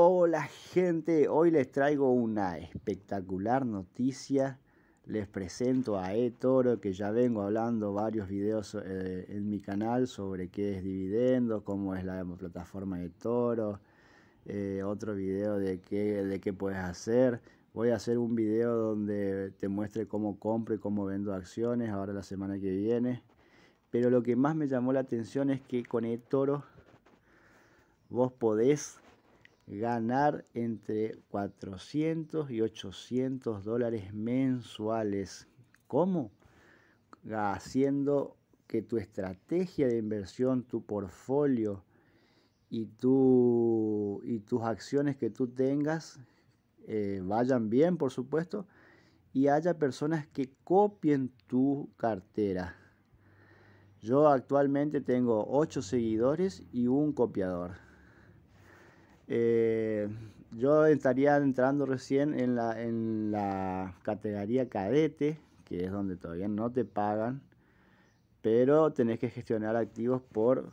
Hola gente, hoy les traigo una espectacular noticia. Les presento a eToro que ya vengo hablando varios videos eh, en mi canal sobre qué es dividendo, cómo es la plataforma eToro, Toro, eh, otro video de qué, de qué puedes hacer. Voy a hacer un video donde te muestre cómo compro y cómo vendo acciones ahora la semana que viene. Pero lo que más me llamó la atención es que con eToro vos podés ganar entre 400 y 800 dólares mensuales. ¿Cómo? Haciendo que tu estrategia de inversión, tu portfolio y, y tus acciones que tú tengas eh, vayan bien, por supuesto, y haya personas que copien tu cartera. Yo actualmente tengo 8 seguidores y un copiador eh, yo estaría entrando recién en la, en la categoría cadete, que es donde todavía no te pagan, pero tenés que gestionar activos por,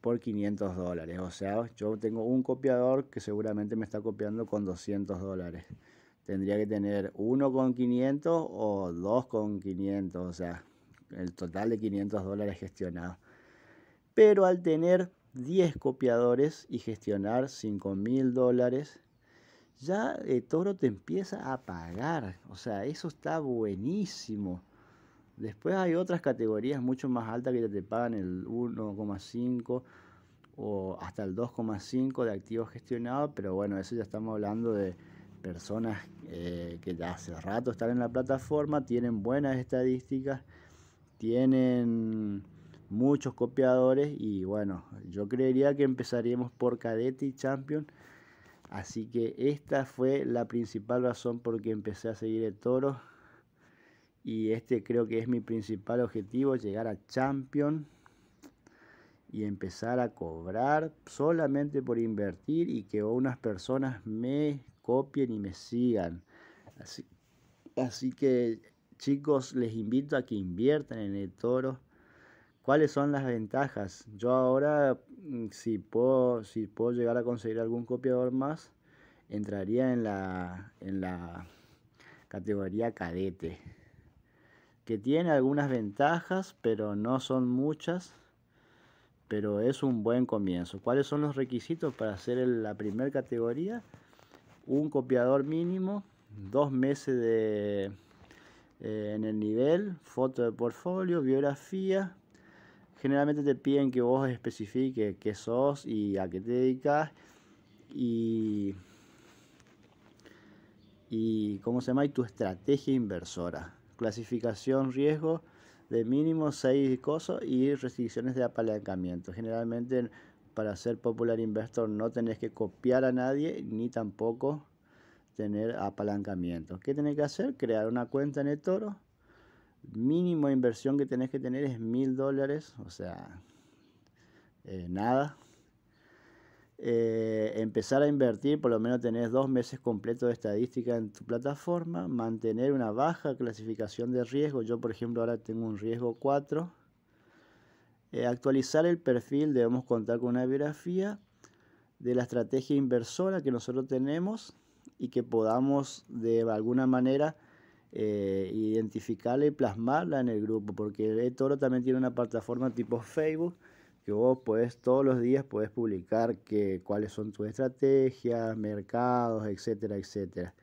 por 500 dólares. O sea, yo tengo un copiador que seguramente me está copiando con 200 dólares. Tendría que tener uno con 500 o dos con 500, o sea, el total de 500 dólares gestionados. Pero al tener 10 copiadores y gestionar 5 mil dólares, ya eh, Toro te empieza a pagar. O sea, eso está buenísimo. Después hay otras categorías mucho más altas que te pagan el 1,5 o hasta el 2,5 de activos gestionados, pero bueno, eso ya estamos hablando de personas eh, que hace rato están en la plataforma, tienen buenas estadísticas, tienen muchos copiadores y bueno, yo creería que empezaríamos por cadete y champion. Así que esta fue la principal razón por que empecé a seguir el toro. Y este creo que es mi principal objetivo, llegar a champion y empezar a cobrar solamente por invertir y que unas personas me copien y me sigan. Así, así que chicos, les invito a que inviertan en el toro. ¿Cuáles son las ventajas? Yo ahora, mm, si puedo, puedo llegar a conseguir algún copiador más, entraría en la, en la categoría cadete, que tiene algunas ventajas, pero no son muchas, pero es un buen comienzo. ¿Cuáles son los requisitos para hacer la primera categoría? Un copiador mínimo, dos meses de, eh, en el nivel, foto de portfolio, biografía, generalmente te piden que vos especifiques qué sos y a qué te dedicas y, cómo se llama tu estrategia inversora. Clasificación riesgo de mínimo 6 cosas y restricciones de apalancamiento. Generalmente para ser popular investor no tenés que copiar a nadie ni tampoco tener apalancamiento. ¿Qué tenés que hacer? Crear una cuenta en el toro mínimo inversión que tenés que tener es mil dólares, o sea, eh, nada. Eh, empezar a invertir, por lo menos tenés dos meses completos de estadística en tu plataforma, mantener una baja clasificación de riesgo, yo por ejemplo ahora tengo un riesgo 4, eh, actualizar el perfil, debemos contar con una biografía de la estrategia inversora que nosotros tenemos y que podamos de alguna manera eh, identificarla y plasmarla en el grupo, porque eToro también tiene una plataforma tipo Facebook que vos puedes todos los días puedes publicar que, cuáles son tus estrategias, mercados, etcétera, etcétera.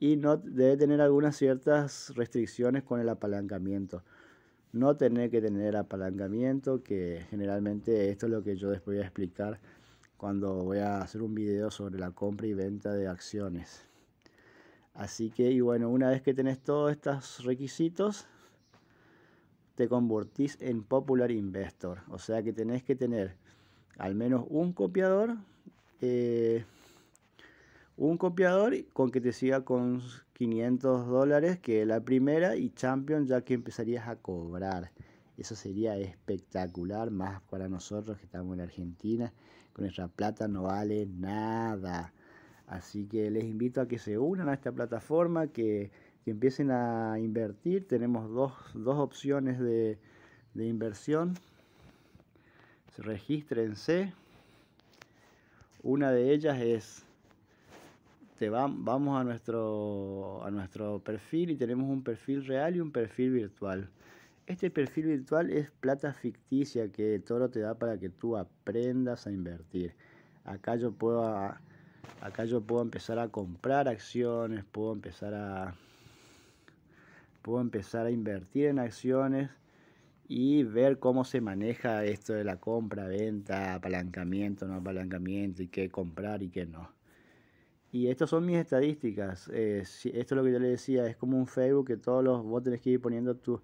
Y no debe tener algunas ciertas restricciones con el apalancamiento. No tener que tener apalancamiento, que generalmente esto es lo que yo después voy a explicar cuando voy a hacer un video sobre la compra y venta de acciones. Así que, y bueno, una vez que tenés todos estos requisitos, te convertís en popular investor. O sea que tenés que tener al menos un copiador, eh, un copiador con que te siga con 500 dólares, que la primera, y Champion ya que empezarías a cobrar. Eso sería espectacular, más para nosotros que estamos en Argentina, con nuestra plata no vale nada. Así que les invito a que se unan a esta plataforma, que, empiecen a invertir. Tenemos dos, opciones de, de inversión. Regístrense. Una de ellas es, te vamos a nuestro, a nuestro perfil y tenemos un perfil real y un perfil virtual. Este perfil virtual es plata ficticia que Toro te da para que tú aprendas a invertir. Acá yo puedo... Acá yo puedo empezar a comprar acciones, puedo empezar a puedo empezar a invertir en acciones y ver cómo se maneja esto de la compra, venta, apalancamiento, no apalancamiento y qué comprar y qué no. Y estas son mis estadísticas. Eh, esto es lo que yo le decía, es como un Facebook que todos los vos tenés que ir poniendo tu,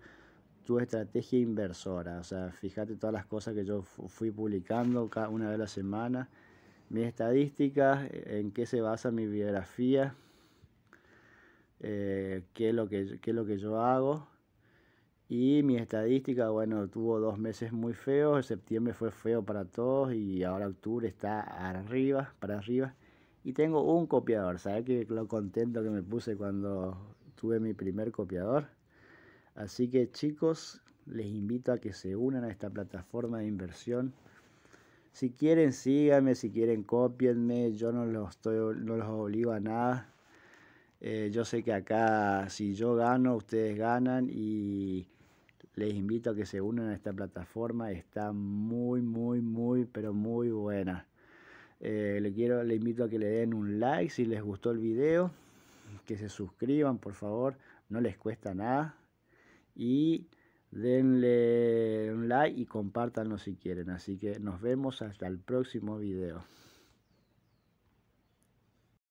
estrategia inversora. O sea, fíjate todas las cosas que yo fui publicando cada una vez a la semana. Mi estadística, eh, en qué se basa mi biografía, eh, qué, es lo que, es lo que yo hago. Y mi estadística, bueno, tuvo dos meses muy feos, septiembre fue feo para todos y ahora octubre está arriba, para arriba. Y tengo un copiador, ¿sabes que lo contento que me puse cuando tuve mi primer copiador? Así que chicos, les invito a que se unan a esta plataforma de inversión. Si quieren, síganme, si quieren, copienme, yo no los, estoy, no los obligo a nada. Eh, yo sé que acá, si yo gano, ustedes ganan y les invito a que se unan a esta plataforma. Está muy, muy, muy, pero muy buena. Eh, le quiero, le invito a que le den un like si les gustó el video, que se suscriban, por favor. No les cuesta nada. Y denle un like y compártanlo si quieren. Así que nos vemos hasta el próximo video.